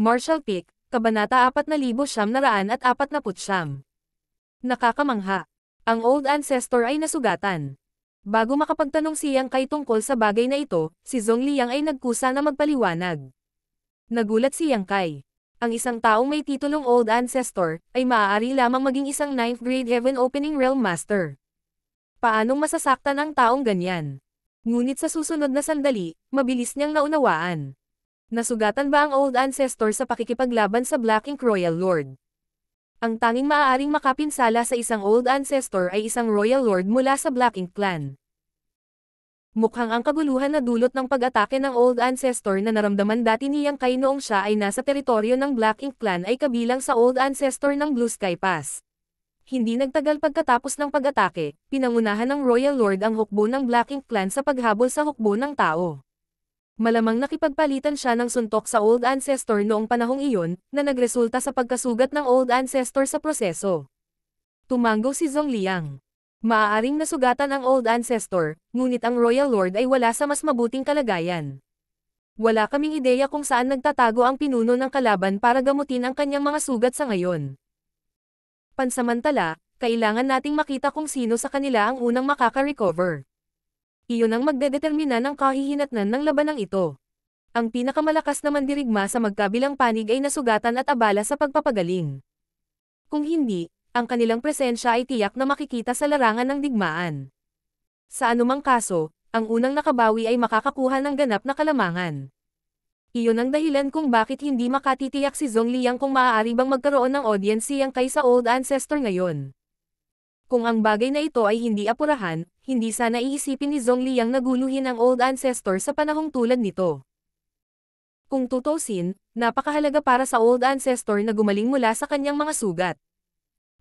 Marshall Peak, Kabanata 4949. Nakakamangha. Ang old ancestor ay nasugatan. Bago makapagtanong si Yang Kai tungkol sa bagay na ito, si Zhong Liang ay nagkusa na magpaliwanag. Nagulat si Yang Kai. Ang isang taong may titulong Old Ancestor, ay maaari lamang maging isang 9th grade Heaven Opening Realm Master. Paanong masasaktan ang taong ganyan? Ngunit sa susunod na sandali, mabilis niyang naunawaan. Nasugatan ba ang Old Ancestor sa pakikipaglaban sa Black Ink Royal Lord? Ang tanging maaaring makapinsala sa isang Old Ancestor ay isang Royal Lord mula sa Black Ink Clan. Mukhang ang kaguluhan na dulot ng pag-atake ng Old Ancestor na naramdaman dati ni Yang Kai noong siya ay nasa teritoryo ng Black Ink Clan ay kabilang sa Old Ancestor ng Blue Sky Pass. Hindi nagtagal pagkatapos ng pag-atake, pinangunahan ng Royal Lord ang hukbo ng Black Ink Clan sa paghabol sa hukbo ng tao. Malamang nakipagpalitan siya ng suntok sa Old Ancestor noong panahong iyon, na nagresulta sa pagkasugat ng Old Ancestor sa proseso. Tumango si Liang. Maaaring nasugatan ang Old Ancestor, ngunit ang Royal Lord ay wala sa mas mabuting kalagayan. Wala kaming ideya kung saan nagtatago ang pinuno ng kalaban para gamutin ang kanyang mga sugat sa ngayon. Pansamantala, kailangan nating makita kung sino sa kanila ang unang makaka-recover. Iyon ang magdedetermina ng kahihinatnan ng labanang ito. Ang pinakamalakas na mandirigma sa magkabilang panig ay nasugatan at abala sa pagpapagaling. Kung hindi, ang kanilang presensya ay tiyak na makikita sa larangan ng digmaan. Sa anumang kaso, ang unang nakabawi ay makakakuha ng ganap na kalamangan. Iyon ang dahilan kung bakit hindi makatitiyak si Zhongliang kung maaari bang magkaroon ng audience siyang kaysa old ancestor ngayon. Kung ang bagay na ito ay hindi apurahan, hindi sana iisipin ni Zhongli ang naguluhin ang old ancestor sa panahong tulad nito. Kung tutusin, napakahalaga para sa old ancestor na gumaling mula sa kanyang mga sugat.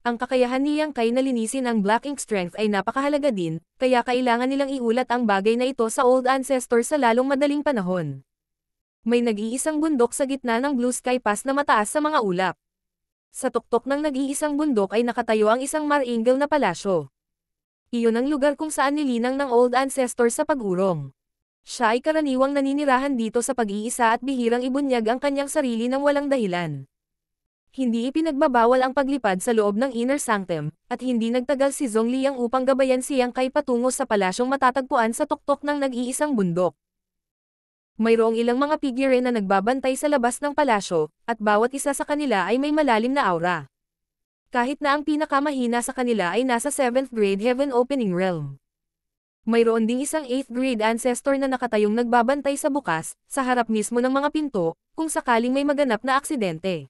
Ang kakayahan niyang kay na linisin ang Black Ink Strength ay napakahalaga din, kaya kailangan nilang iulat ang bagay na ito sa old ancestor sa lalong madaling panahon. May nag-iisang bundok sa gitna ng Blue Sky Pass na mataas sa mga ulap. Sa tuktok ng nag-iisang bundok ay nakatayo ang isang maringal na palasyo. Iyon ang lugar kung saan nilinang ng old ancestor sa pagurong. Siya ay karaniwang naninirahan dito sa pag-iisa at bihirang ibunyag ang kanyang sarili ng walang dahilan. Hindi ipinagbabawal ang paglipad sa loob ng inner sanctum, at hindi nagtagal si Zhongli ang upang gabayan siyang kay patungo sa palasyong matatagpuan sa tuktok ng nag-iisang bundok mayroong ilang mga figure na nagbabantay sa labas ng palasyo, at bawat isa sa kanila ay may malalim na aura. Kahit na ang pinakamahina sa kanila ay nasa 7th grade Heaven Opening Realm. Mayroon ding isang 8th grade ancestor na nakatayong nagbabantay sa bukas, sa harap mismo ng mga pinto, kung sakaling may maganap na aksidente.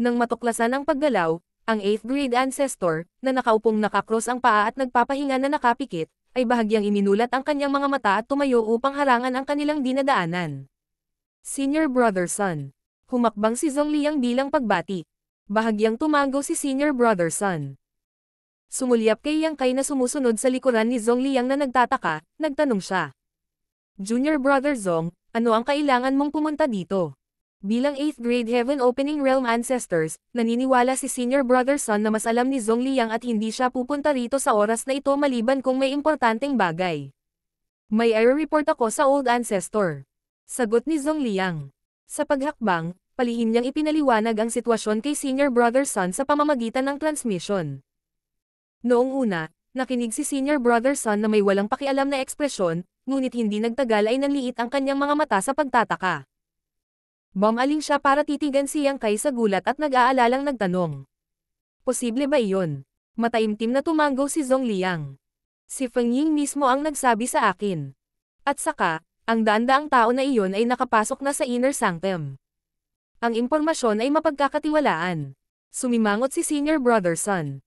Nang matuklasan ang paggalaw, ang 8th grade ancestor, na nakaupong nakakross ang paa at nagpapahinga na nakapikit, ay bahagyang iminulat ang kanyang mga mata at tumayo upang harangan ang kanilang dinadaanan. Senior Brother Son. Humakbang si Zhong Liang bilang pagbati. Bahagyang tumango si Senior Brother Son. Sumulyap kay Yang Kai na sumusunod sa likuran ni Zhong Liang na nagtataka, nagtanong siya. Junior Brother Zhong, ano ang kailangan mong pumunta dito? Bilang 8th grade Heaven Opening Realm Ancestors, naniniwala si Senior Brother Son na mas alam ni Zhong Liang at hindi siya pupunta rito sa oras na ito maliban kung may importanteng bagay. May i-report ako sa old ancestor. Sagot ni Zhong Liang. Sa paghakbang, palihim niyang ipinaliwanag ang sitwasyon kay Senior Brother Son sa pamamagitan ng transmission. Noong una, nakinig si Senior Brother Son na may walang pakialam na ekspresyon, ngunit hindi nagtagal ay nanliit ang kanyang mga mata sa pagtataka. Bumaling siya para titigan siyang kay sa gulat at nag-aalalang nagtanong. Posible ba iyon? Mataimtim na tumanggaw si Zong Liang. Si Feng Ying mismo ang nagsabi sa akin. At saka, ang daan-daang tao na iyon ay nakapasok na sa inner sanctum. Ang impormasyon ay mapagkakatiwalaan. Sumimangot si Senior Brother Son.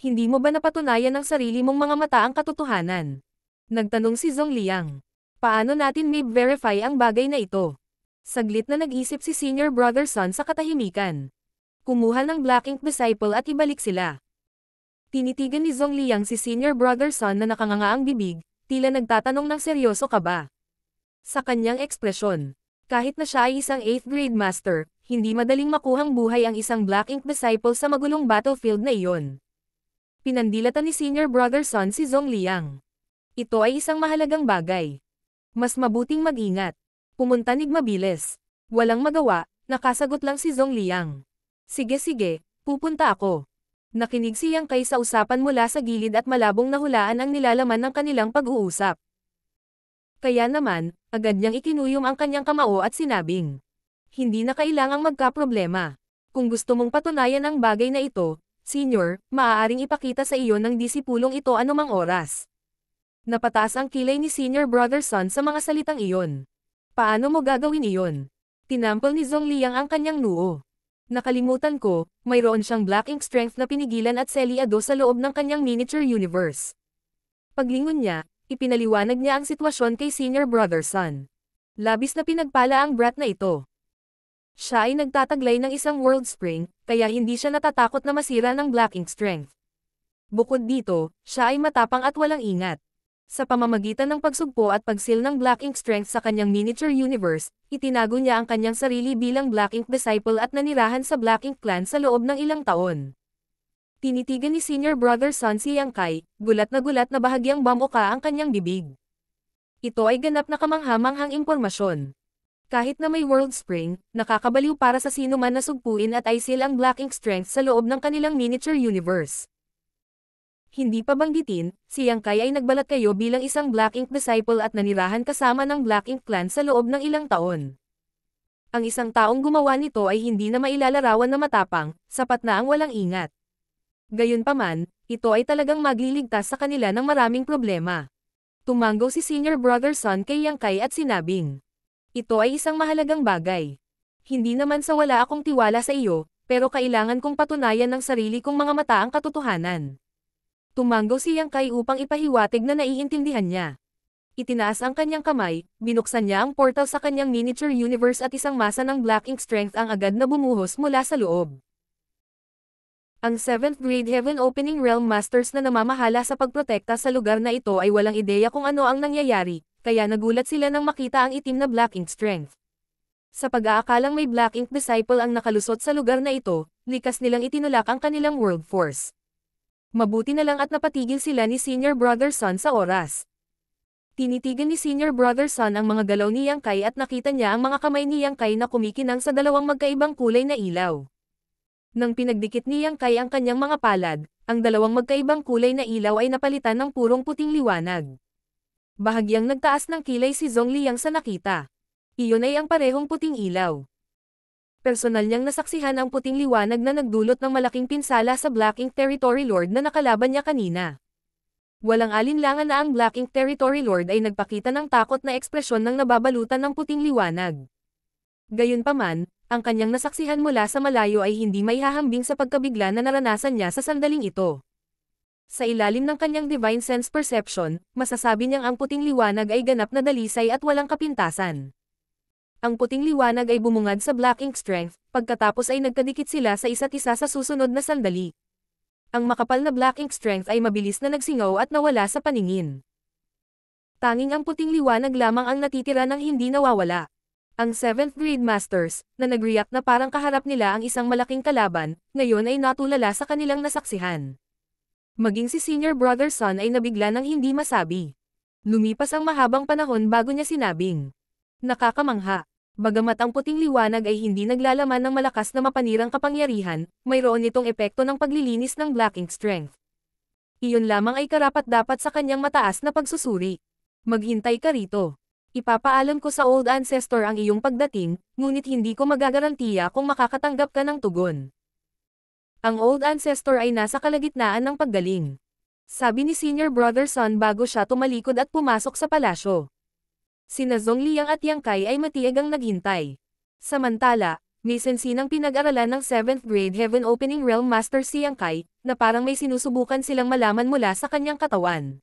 Hindi mo ba napatunayan ng sarili mong mga mata ang katotohanan? Nagtanong si Zong Liang. Paano natin may verify ang bagay na ito? Saglit na nag-isip si senior brother son sa katahimikan. Kumuha ng Black Ink Disciple at ibalik sila. Tinitigan ni Zhong Liang si senior brother son na nakanganga ang bibig, tila nagtatanong ng seryoso ka ba. Sa kanyang ekspresyon, kahit na siya ay isang 8th grade master, hindi madaling makuhang buhay ang isang Black Ink Disciple sa magulong battlefield na iyon. Pinandilata ni senior brother son si Zhong Liang. Ito ay isang mahalagang bagay. Mas mabuting mag-ingat. Pumunta nigmabilis. Walang magawa, nakasagot lang si Zong Liang. Sige sige, pupunta ako. Nakinig siyang Yang sa usapan mula sa gilid at malabong nahulaan ang nilalaman ng kanilang pag-uusap. Kaya naman, agad niyang ikinuyom ang kanyang kamao at sinabing, Hindi na kailangang magkaproblema. Kung gusto mong patunayan ang bagay na ito, senior, maaaring ipakita sa iyo ng disipulong ito anumang oras. Napataas ang kilay ni senior brother son sa mga salitang iyon. Paano mo gagawin iyon? Tinampol ni Zhong Liang ang kanyang noo. Nakalimutan ko, mayroon siyang black ink strength na pinigilan at seliado sa loob ng kanyang miniature universe. Paglingon niya, ipinaliwanag niya ang sitwasyon kay senior brother son. Labis na pinagpala ang brat na ito. Siya ay nagtataglay ng isang world spring, kaya hindi siya natatakot na masira ng black ink strength. Bukod dito, siya ay matapang at walang ingat. Sa pamamagitan ng pagsugpo at pagsil ng Black Ink Strength sa kanyang miniature universe, itinago niya ang kanyang sarili bilang Black Ink Disciple at nanirahan sa Black Ink Clan sa loob ng ilang taon. Tinitigan ni senior brother Sun si Yang Kai, gulat na gulat na bahagyang bamuka ang kanyang bibig. Ito ay ganap na kamanghamanghang impormasyon. Kahit na may World Spring, nakakabaliw para sa sino man na sugpuin at isil ang Black Ink Strength sa loob ng kanilang miniature universe. Hindi pa banggitin, si Yang Kai ay nagbalat kayo bilang isang Black Ink Disciple at nanirahan kasama ng Black Ink Clan sa loob ng ilang taon. Ang isang taong gumawa nito ay hindi na mailalarawan na matapang, sapat na ang walang ingat. Gayunpaman, ito ay talagang magliligtas sa kanila ng maraming problema. Tumanggo si senior brother Son kay Yang Kai at sinabing, Ito ay isang mahalagang bagay. Hindi naman sa wala akong tiwala sa iyo, pero kailangan kong patunayan ng sarili kong mga mata ang katotohanan. Tumango siyang kay upang ipahiwatig na naiintindihan niya. Itinaas ang kanyang kamay, binuksan niya ang portal sa kanyang miniature universe at isang masa ng Black Ink Strength ang agad na bumuhos mula sa loob. Ang 7th grade Heaven Opening Realm Masters na namamahala sa pagprotekta sa lugar na ito ay walang ideya kung ano ang nangyayari, kaya nagulat sila nang makita ang itim na Black Ink Strength. Sa pag-aakalang may Black Ink Disciple ang nakalusot sa lugar na ito, likas nilang itinulak ang kanilang World Force. Mabuti na lang at napatigil sila ni Senior Brother Son sa oras. Tinitigan ni Senior Brother Son ang mga galaw ni Yang Kai at nakita niya ang mga kamay ni Yang Kai na kumikinang sa dalawang magkaibang kulay na ilaw. Nang pinagdikit ni Yang Kai ang kanyang mga palad, ang dalawang magkaibang kulay na ilaw ay napalitan ng purong puting liwanag. Bahagyang nagtaas ng kilay si Zhong Liang sa nakita. Iyon ay ang parehong puting ilaw personal niyang nasaksihan ang puting liwanag na nagdulot ng malaking pinsala sa Black Ink Territory Lord na nakalaban niya kanina. Walang alinlangan na ang Black Ink Territory Lord ay nagpakita ng takot na ekspresyon ng nababalutan ng puting liwanag. Gayunpaman, ang kanyang nasaksihan mula sa malayo ay hindi may hahambing sa pagkabigla na naranasan niya sa sandaling ito. Sa ilalim ng kanyang divine sense perception, masasabi niyang ang puting liwanag ay ganap na dalisay at walang kapintasan ang puting liwanag ay bumungad sa Black Ink Strength, pagkatapos ay nagkadikit sila sa isa't isa sa susunod na sandali. Ang makapal na Black Ink Strength ay mabilis na nagsingaw at nawala sa paningin. Tanging ang puting liwanag lamang ang natitira ng hindi nawawala. Ang 7th grade masters, na nag-react na parang kaharap nila ang isang malaking kalaban, ngayon ay natulala sa kanilang nasaksihan. Maging si senior brother son ay nabigla ng hindi masabi. Lumipas ang mahabang panahon bago niya sinabing, Nakakamangha. Bagamat ang puting liwanag ay hindi naglalaman ng malakas na mapanirang kapangyarihan, mayroon itong epekto ng paglilinis ng Black Ink Strength. Iyon lamang ay karapat dapat sa kanyang mataas na pagsusuri. Maghintay ka rito. Ipapaalam ko sa old ancestor ang iyong pagdating, ngunit hindi ko magagarantiya kung makakatanggap ka ng tugon. Ang old ancestor ay nasa kalagitnaan ng paggaling. Sabi ni senior brother son bago siya tumalikod at pumasok sa palasyo. Sina Zongliang at Yang Kai ay matiyag ang naghintay. Samantala, ni Misensin ang pinag-aralan ng 7th grade Heaven Opening Realm Master si Yang Kai, na parang may sinusubukan silang malaman mula sa kanyang katawan.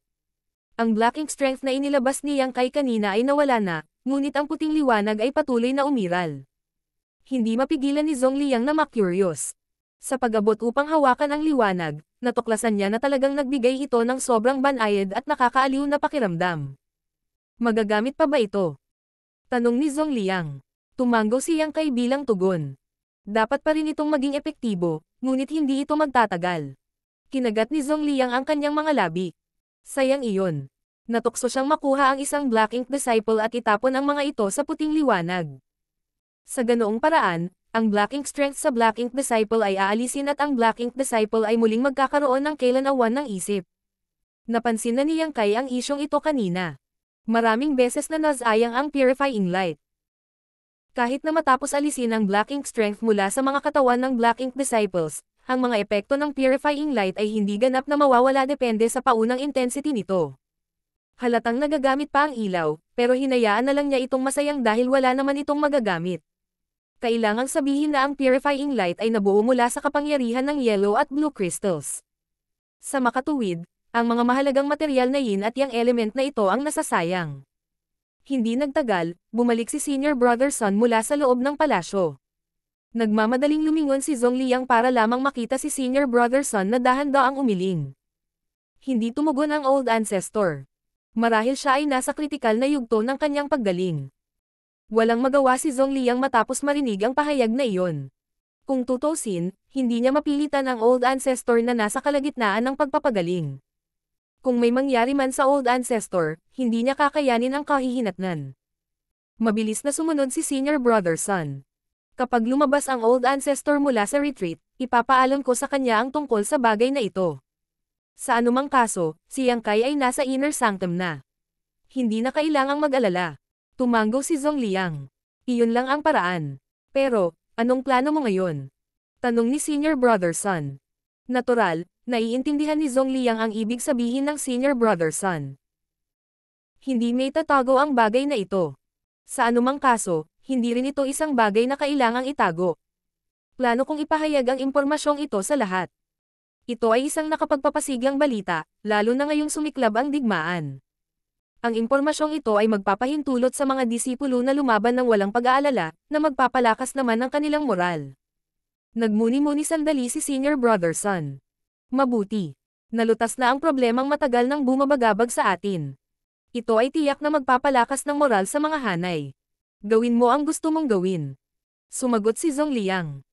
Ang Black Ink Strength na inilabas ni Yang Kai kanina ay nawala na, ngunit ang puting liwanag ay patuloy na umiral. Hindi mapigilan ni Zhong Liang na makurious. Sa pag-abot upang hawakan ang liwanag, natuklasan niya na talagang nagbigay ito ng sobrang banayad at nakakaaliw na pakiramdam. Magagamit pa ba ito? Tanong ni Zhong Liang. Tumango si Yang Kai bilang tugon. Dapat pa rin itong maging epektibo, ngunit hindi ito magtatagal. Kinagat ni Zhong Liang ang kanyang mga labi. Sayang iyon. Natukso siyang makuha ang isang Black Ink Disciple at itapon ang mga ito sa puting liwanag. Sa ganoong paraan, ang Black Ink Strength sa Black Ink Disciple ay aalisin at ang Black Ink Disciple ay muling magkakaroon ng kailanawan ng isip. Napansin na niyang kay ang isyong ito kanina. Maraming beses na nazayang ang purifying light. Kahit na matapos alisin ang black ink strength mula sa mga katawan ng black ink disciples, ang mga epekto ng purifying light ay hindi ganap na mawawala depende sa paunang intensity nito. Halatang nagagamit pa ang ilaw, pero hinayaan na lang niya itong masayang dahil wala naman itong magagamit. Kailangang sabihin na ang purifying light ay nabuo mula sa kapangyarihan ng yellow at blue crystals. Sa makatuwid, ang mga mahalagang material na yin at yang element na ito ang nasasayang. Hindi nagtagal, bumalik si senior brother Sun mula sa loob ng palasyo. Nagmamadaling lumingon si Zhong Liang para lamang makita si senior brother Sun na dahanda ang umiling. Hindi tumugon ang old ancestor. Marahil siya ay nasa kritikal na yugto ng kanyang paggaling. Walang magawa si Zhong Liang matapos marinig ang pahayag na iyon. Kung tutusin, hindi niya mapilitan ang old ancestor na nasa kalagitnaan ng pagpapagaling. Kung may mangyari man sa old ancestor, hindi niya kakayanin ang kahihinatnan. Mabilis na sumunod si senior brother son. Kapag lumabas ang old ancestor mula sa retreat, ipapaalam ko sa kanya ang tungkol sa bagay na ito. Sa anumang kaso, si Yang Kai ay nasa inner sanctum na. Hindi na kailangang mag-alala. Tumango si Zong Liang. Iyon lang ang paraan. Pero, anong plano mo ngayon? Tanong ni senior brother son. Natural, Naiintindihan ni Zhong Liang ang ibig sabihin ng senior brother son. Hindi may tatago ang bagay na ito. Sa anumang kaso, hindi rin ito isang bagay na kailangang itago. Plano kong ipahayag ang impormasyong ito sa lahat. Ito ay isang nakapagpapasigang balita, lalo na ngayong sumiklab ang digmaan. Ang impormasyong ito ay magpapahintulot sa mga disipulo na lumaban ng walang pag-aalala, na magpapalakas naman ng kanilang moral. Nagmuni-muni sandali si senior brother son. Mabuti. Nalutas na ang problemang matagal nang bumabagabag sa atin. Ito ay tiyak na magpapalakas ng moral sa mga hanay. Gawin mo ang gusto mong gawin. Sumagot si Zhong Liang.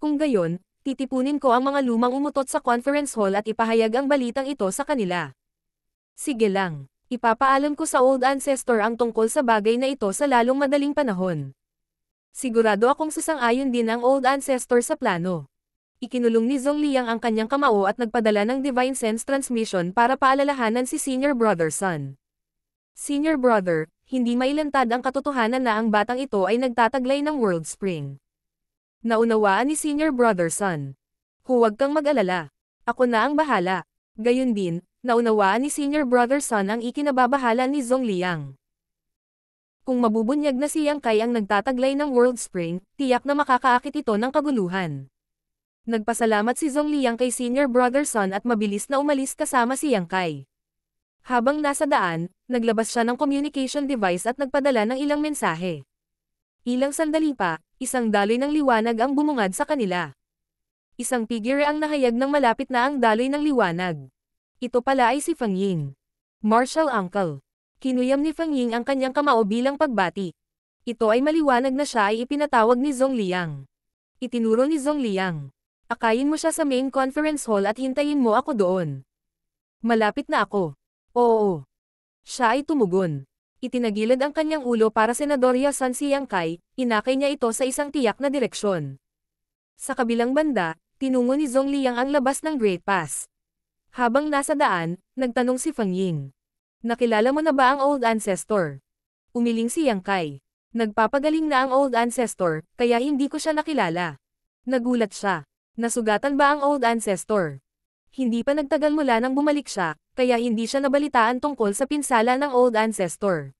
Kung gayon, titipunin ko ang mga lumang umutot sa conference hall at ipahayag ang balitang ito sa kanila. Sige lang, ipapaalam ko sa old ancestor ang tungkol sa bagay na ito sa lalong madaling panahon. Sigurado akong susang-ayon din ang old ancestor sa plano ikinulong ni Zhong Liang ang kanyang kamao at nagpadala ng Divine Sense Transmission para paalalahanan si Senior Brother Sun. Senior Brother, hindi mailantad ang katotohanan na ang batang ito ay nagtataglay ng World Spring. Naunawaan ni Senior Brother Sun. Huwag kang mag-alala. Ako na ang bahala. Gayun din, naunawaan ni Senior Brother Sun ang ikinababahala ni Zhong Liang. Kung mabubunyag na si Yang Kai ang nagtataglay ng World Spring, tiyak na makakaakit ito ng kaguluhan. Nagpasalamat si Liang kay senior brother Son at mabilis na umalis kasama si Yang Kai. Habang nasa daan, naglabas siya ng communication device at nagpadala ng ilang mensahe. Ilang sandali pa, isang daloy ng liwanag ang bumungad sa kanila. Isang figure ang nahayag ng malapit na ang daloy ng liwanag. Ito pala ay si Fang Ying. Marshall Uncle. Kinuyam ni Fang Ying ang kanyang kamao bilang pagbati. Ito ay maliwanag na siya ay ipinatawag ni Zhong Liang. Itinuro ni Zhong Liang. Akayin mo siya sa main conference hall at hintayin mo ako doon. Malapit na ako. Oo. Siya ay tumugon. Itinagilid ang kanyang ulo para Senador Yasan Siyangkay, inakay niya ito sa isang tiyak na direksyon. Sa kabilang banda, tinungo ni Zhong Liang ang labas ng Great Pass. Habang nasa daan, nagtanong si Fang Ying. Nakilala mo na ba ang old ancestor? Umiling si Yang Nagpapagaling na ang old ancestor, kaya hindi ko siya nakilala. Nagulat siya. Nasugatan ba ang old ancestor? Hindi pa nagtagal mula nang bumalik siya, kaya hindi siya nabalitaan tungkol sa pinsala ng old ancestor.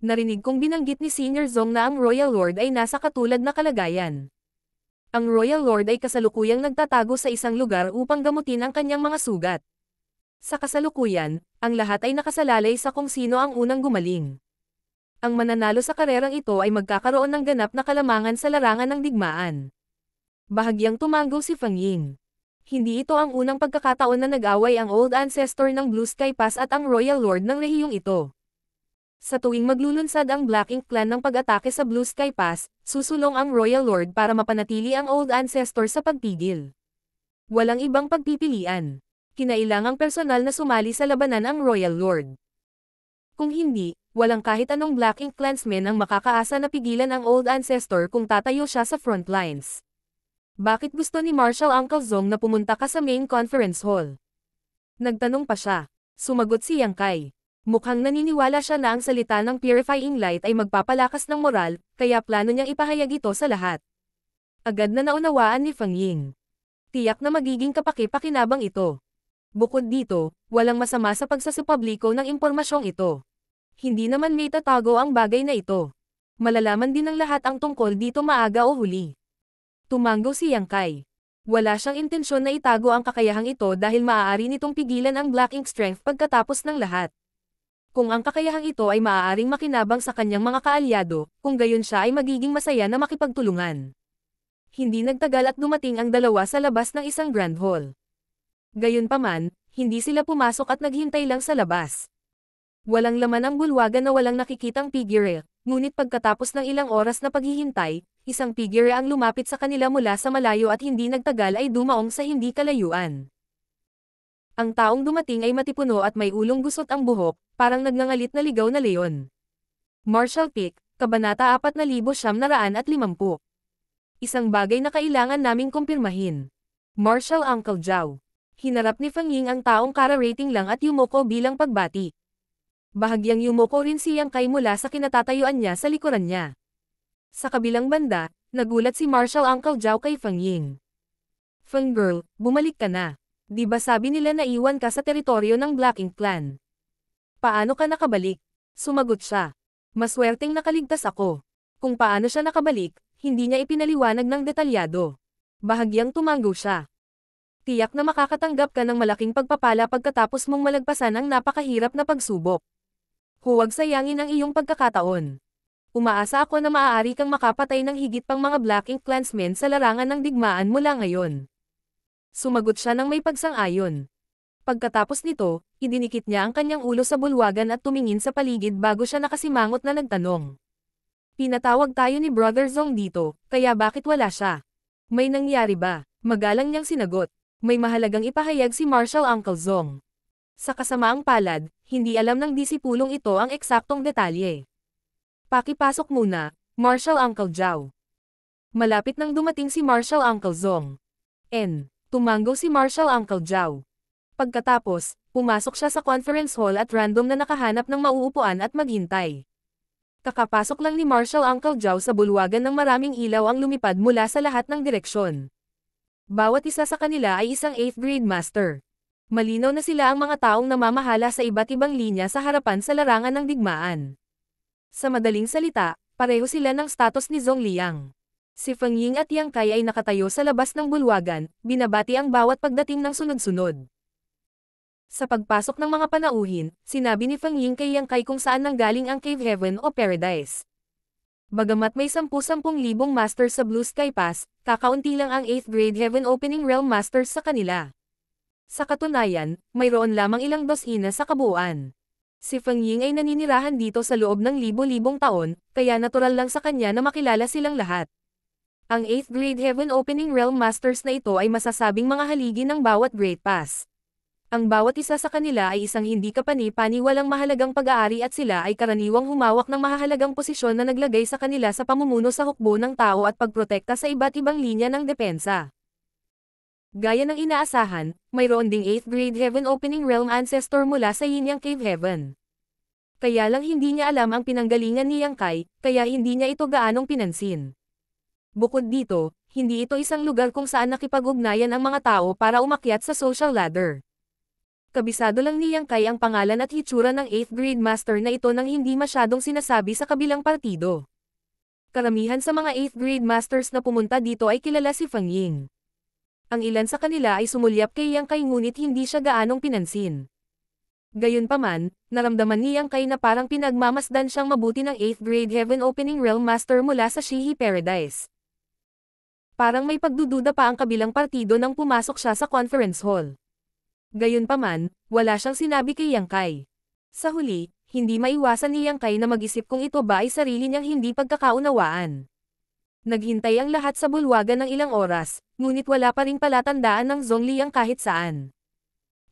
Narinig kong binanggit ni Senior Zong na ang Royal Lord ay nasa katulad na kalagayan. Ang Royal Lord ay kasalukuyang nagtatago sa isang lugar upang gamutin ang kanyang mga sugat. Sa kasalukuyan, ang lahat ay nakasalalay sa kung sino ang unang gumaling. Ang mananalo sa karerang ito ay magkakaroon ng ganap na kalamangan sa larangan ng digmaan. Bahagyang tumago si Feng Ying. Hindi ito ang unang pagkakataon na nag-away ang old ancestor ng Blue Sky Pass at ang Royal Lord ng rehiyong ito. Sa tuwing maglulunsad ang Black Ink Clan ng pag-atake sa Blue Sky Pass, susulong ang Royal Lord para mapanatili ang old ancestor sa pagpigil. Walang ibang pagpipilian. Kinailangang personal na sumali sa labanan ang Royal Lord. Kung hindi, walang kahit anong Black Ink Clansmen ang makakaasa na pigilan ang old ancestor kung tatayo siya sa front lines. Bakit gusto ni Marshall Uncle Zong na pumunta ka sa main conference hall? Nagtanong pa siya. Sumagot si Yang Kai. Mukhang naniniwala siya na ang salita ng purifying light ay magpapalakas ng moral, kaya plano niyang ipahayag ito sa lahat. Agad na naunawaan ni Feng Ying. Tiyak na magiging kapaki-pakinabang ito. Bukod dito, walang masama sa pagsasapubliko ng impormasyong ito. Hindi naman may tatago ang bagay na ito. Malalaman din ng lahat ang tungkol dito maaga o huli. Tumango si Yang Kai. Wala siyang intensyon na itago ang kakayahang ito dahil maaari nitong pigilan ang Black Ink Strength pagkatapos ng lahat. Kung ang kakayahang ito ay maaaring makinabang sa kanyang mga kaalyado, kung gayon siya ay magiging masaya na makipagtulungan. Hindi nagtagal at dumating ang dalawa sa labas ng isang grand hall. Gayunpaman, hindi sila pumasok at naghintay lang sa labas. Walang laman ang bulwagan na walang nakikitang figure, ngunit pagkatapos ng ilang oras na paghihintay, isang figure ang lumapit sa kanila mula sa malayo at hindi nagtagal ay dumaong sa hindi kalayuan. Ang taong dumating ay matipuno at may ulong gusot ang buhok, parang nagngangalit na ligaw na leon. Marshall Pick, Kabanata 4,950. Isang bagay na kailangan naming kumpirmahin. Marshall Uncle Zhao. Hinarap ni Fang Ying ang taong kara rating lang at yumoko bilang pagbati. Bahagyang yumoko rin siyang kay mula sa kinatatayuan niya sa likuran niya. Sa kabilang banda, nagulat si Marshall Uncle Zhao kay Feng Ying. Feng girl, bumalik ka na. Di ba sabi nila naiwan ka sa teritoryo ng Black Ink Clan? Paano ka nakabalik? Sumagot siya. Maswerteng nakaligtas ako. Kung paano siya nakabalik, hindi niya ipinaliwanag ng detalyado. Bahagyang tumanggo siya. Tiyak na makakatanggap ka ng malaking pagpapala pagkatapos mong malagpasan ang napakahirap na pagsubok. Huwag sayangin ang iyong pagkakataon umaasa ako na maaari kang makapatay ng higit pang mga Black Ink Clansmen sa larangan ng digmaan mula ngayon. Sumagot siya ng may pagsang-ayon. Pagkatapos nito, idinikit niya ang kanyang ulo sa bulwagan at tumingin sa paligid bago siya nakasimangot na nagtanong. Pinatawag tayo ni Brother Zong dito, kaya bakit wala siya? May nangyari ba? Magalang niyang sinagot. May mahalagang ipahayag si Marshal Uncle Zong. Sa kasamaang palad, hindi alam ng disipulong ito ang eksaktong detalye. Pakipasok muna, Marshal Uncle Zhao. Malapit nang dumating si Marshal Uncle Zong. N. Tumango si Marshal Uncle Zhao. Pagkatapos, pumasok siya sa conference hall at random na nakahanap ng mauupuan at maghintay. Kakapasok lang ni Marshal Uncle Zhao sa bulwagan ng maraming ilaw ang lumipad mula sa lahat ng direksyon. Bawat isa sa kanila ay isang 8th grade master. Malinaw na sila ang mga taong namamahala sa iba't ibang linya sa harapan sa larangan ng digmaan. Sa madaling salita, pareho sila ng status ni Zhong Liang. Si Feng Ying at Yang Kai ay nakatayo sa labas ng bulwagan, binabati ang bawat pagdating ng sunod-sunod. Sa pagpasok ng mga panauhin, sinabi ni Feng Ying kay Yang Kai kung saan nanggaling ang Cave Heaven o Paradise. Bagamat may 10-10,000 masters sa Blue Sky Pass, kakaunti lang ang 8th grade Heaven Opening Realm masters sa kanila. Sa katunayan, mayroon lamang ilang dosina sa kabuuan. Si Feng Ying ay naninirahan dito sa loob ng libo-libong taon, kaya natural lang sa kanya na makilala silang lahat. Ang 8th grade Heaven Opening Realm Masters na ito ay masasabing mga haligi ng bawat Great Pass. Ang bawat isa sa kanila ay isang hindi kapani-pani walang mahalagang pag-aari at sila ay karaniwang humawak ng mahalagang posisyon na naglagay sa kanila sa pamumuno sa hukbo ng tao at pagprotekta sa iba't ibang linya ng depensa. Gaya ng inaasahan, mayroon ding 8th grade Heaven Opening Realm Ancestor mula sa Yinyang Cave Heaven. Kaya lang hindi niya alam ang pinanggalingan ni Yang Kai, kaya hindi niya ito gaanong pinansin. Bukod dito, hindi ito isang lugar kung saan nakipag-ugnayan ang mga tao para umakyat sa social ladder. Kabisado lang ni Yang Kai ang pangalan at hitsura ng 8th grade master na ito nang hindi masyadong sinasabi sa kabilang partido. Karamihan sa mga 8th grade masters na pumunta dito ay kilala si Fang Ying ang ilan sa kanila ay sumulyap kay Yang Kai ngunit hindi siya gaanong pinansin. Gayunpaman, naramdaman ni Yang Kai na parang pinagmamasdan siyang mabuti ng 8th grade Heaven Opening Realm Master mula sa Shihi Paradise. Parang may pagdududa pa ang kabilang partido nang pumasok siya sa conference hall. Gayunpaman, wala siyang sinabi kay Yang Kai. Sa huli, hindi maiwasan ni Yang Kai na mag-isip kung ito ba ay sarili niyang hindi pagkakaunawaan. Naghintay ang lahat sa bulwagan ng ilang oras, ngunit wala pa ring palatandaan ng Zongliang kahit saan.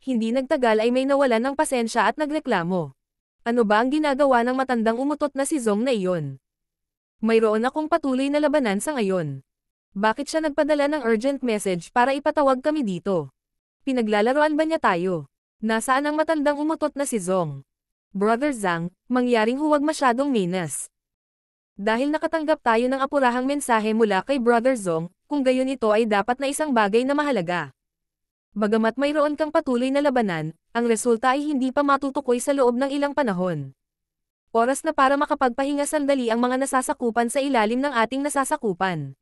Hindi nagtagal ay may nawalan ng pasensya at nagreklamo. Ano ba ang ginagawa ng matandang umutot na si Zhong na iyon? Mayroon akong patuloy na labanan sa ngayon. Bakit siya nagpadala ng urgent message para ipatawag kami dito? Pinaglalaroan ba niya tayo? Nasaan ang matandang umutot na si Zhong? Brother Zhang, mangyaring huwag masyadong minas. Dahil nakatanggap tayo ng apurahang mensahe mula kay Brother Zong, kung gayon ito ay dapat na isang bagay na mahalaga. Bagamat mayroon kang patuloy na labanan, ang resulta ay hindi pa matutukoy sa loob ng ilang panahon. Oras na para makapagpahinga sandali ang mga nasasakupan sa ilalim ng ating nasasakupan.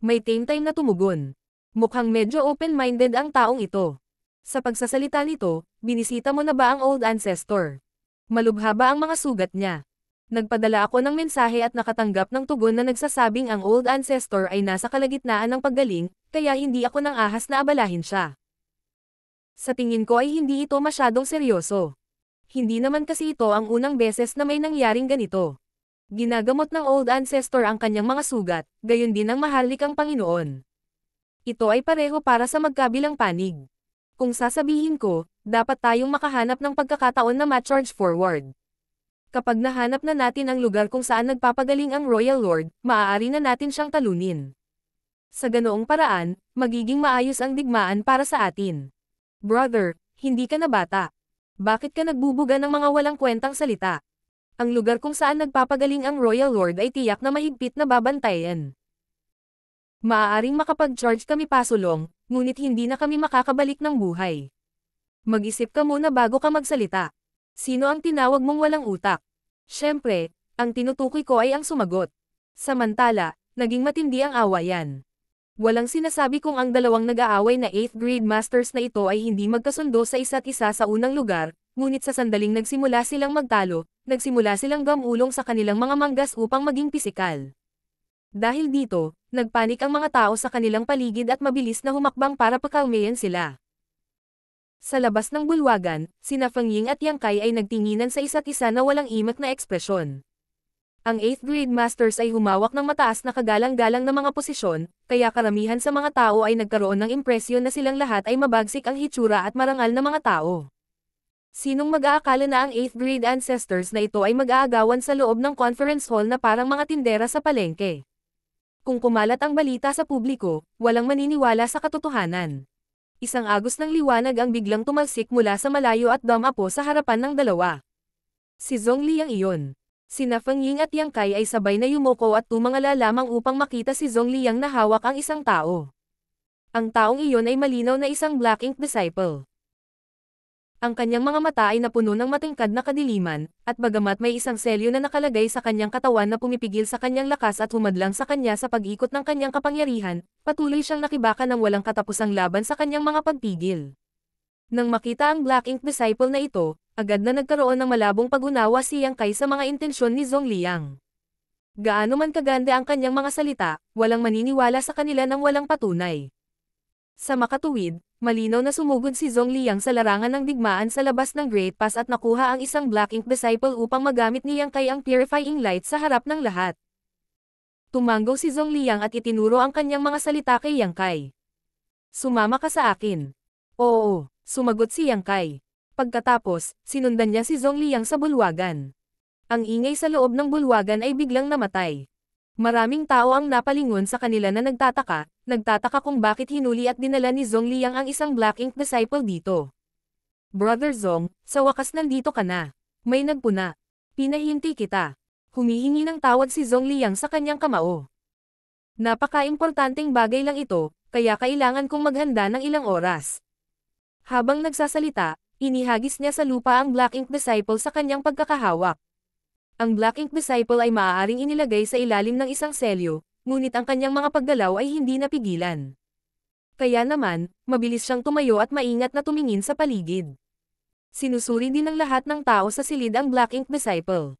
May time time na tumugon. Mukhang medyo open-minded ang taong ito. Sa pagsasalita nito, binisita mo na ba ang old ancestor? Malubha ba ang mga sugat niya? Nagpadala ako ng mensahe at nakatanggap ng tugon na nagsasabing ang old ancestor ay nasa kalagitnaan ng paggaling, kaya hindi ako nang ahas na abalahin siya. Sa tingin ko ay hindi ito masyadong seryoso. Hindi naman kasi ito ang unang beses na may nangyaring ganito. Ginagamot ng old ancestor ang kanyang mga sugat, gayon din ang mahalik ang Panginoon. Ito ay pareho para sa magkabilang panig. Kung sasabihin ko, dapat tayong makahanap ng pagkakataon na ma-charge forward kapag nahanap na natin ang lugar kung saan nagpapagaling ang Royal Lord, maaari na natin siyang talunin. Sa ganoong paraan, magiging maayos ang digmaan para sa atin. Brother, hindi ka na bata. Bakit ka nagbubuga ng mga walang kwentang salita? Ang lugar kung saan nagpapagaling ang Royal Lord ay tiyak na mahigpit na babantayan. Maaaring makapag-charge kami pasulong, ngunit hindi na kami makakabalik ng buhay. Mag-isip ka muna bago ka magsalita. Sino ang tinawag mong walang utak? Siyempre, ang tinutukoy ko ay ang sumagot. Samantala, naging matindi ang awayan. Walang sinasabi kung ang dalawang nag-aaway na 8th grade masters na ito ay hindi magkasundo sa isa't isa sa unang lugar, ngunit sa sandaling nagsimula silang magtalo, nagsimula silang gamulong sa kanilang mga manggas upang maging pisikal. Dahil dito, nagpanik ang mga tao sa kanilang paligid at mabilis na humakbang para pakalmayan sila. Sa labas ng bulwagan, sina Feng Ying at Yang Kai ay nagtinginan sa isa't isa na walang imak na ekspresyon. Ang 8th grade masters ay humawak ng mataas na kagalang-galang na mga posisyon, kaya karamihan sa mga tao ay nagkaroon ng impresyon na silang lahat ay mabagsik ang hitsura at marangal na mga tao. Sinong mag-aakala na ang 8th grade ancestors na ito ay mag-aagawan sa loob ng conference hall na parang mga tindera sa palengke? Kung kumalat ang balita sa publiko, walang maniniwala sa katotohanan isang agos ng liwanag ang biglang tumalsik mula sa malayo at dumapo sa harapan ng dalawa. Si Zhongli ang iyon. Sina Feng Ying at Yang Kai ay sabay na yumuko at tumangala lamang upang makita si Zhongli Liang na hawak ang isang tao. Ang taong iyon ay malinaw na isang Black Ink Disciple. Ang kanyang mga mata ay napuno ng matingkad na kadiliman, at bagamat may isang selyo na nakalagay sa kanyang katawan na pumipigil sa kanyang lakas at humadlang sa kanya sa pag-ikot ng kanyang kapangyarihan, patuloy siyang nakibaka ng walang katapusang laban sa kanyang mga pagpigil. Nang makita ang Black Ink Disciple na ito, agad na nagkaroon ng malabong pag-unawa si Yang Kai sa mga intensyon ni Zhong Liang. Gaano man kaganda ang kanyang mga salita, walang maniniwala sa kanila ng walang patunay. Sa makatuwid, malinaw na sumugod si Zhong Liang sa larangan ng digmaan sa labas ng Great Pass at nakuha ang isang Black Ink Disciple upang magamit niyang kay ang Purifying Light sa harap ng lahat. Tumanggo si Zhong Liang at itinuro ang kanyang mga salita kay Yang Kai. Sumama ka sa akin. Oo, sumagot si Yang Kai. Pagkatapos, sinundan niya si Zhong Liang sa bulwagan. Ang ingay sa loob ng bulwagan ay biglang namatay. Maraming tao ang napalingon sa kanila na nagtataka, nagtataka kung bakit hinuli at dinala ni Zong Liang ang isang Black Ink disciple dito. Brother Zong, sa wakas nandito ka na. May nagpuna. Pinahinti kita. Humihingi ng tawad si Zong Liang sa kanyang kamao. Napaka-importanting bagay lang ito, kaya kailangan kong maghanda ng ilang oras. Habang nagsasalita, inihagis niya sa lupa ang Black Ink Disciple sa kanyang pagkakahawak. Ang Black Ink Disciple ay maaaring inilagay sa ilalim ng isang selyo, ngunit ang kanyang mga paggalaw ay hindi napigilan. Kaya naman, mabilis siyang tumayo at maingat na tumingin sa paligid. Sinusuri din ng lahat ng tao sa silid ang Black Ink Disciple.